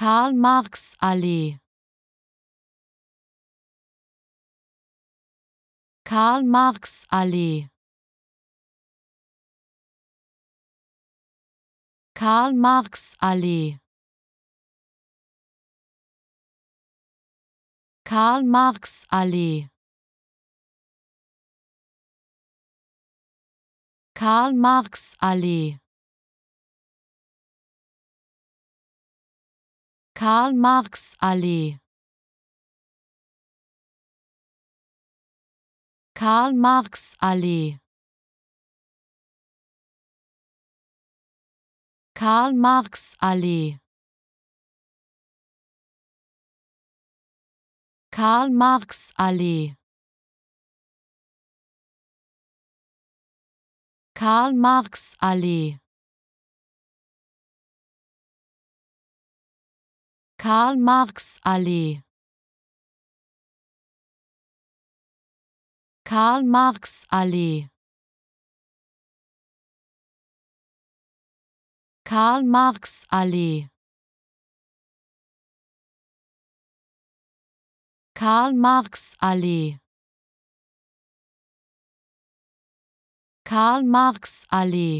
Karl-Marx-Allee Karl-Marx-Allee Karl-Marx-Allee Karl-Marx-Allee Karl-Marx-Allee Karl-Marx-Allee Karl-Marx-Allee Karl-Marx-Allee Karl-Marx-Allee Karl-Marx-Allee Karl-Marx-Allee Karl-Marx-Allee Karl-Marx-Allee Karl-Marx-Allee Karl-Marx-Allee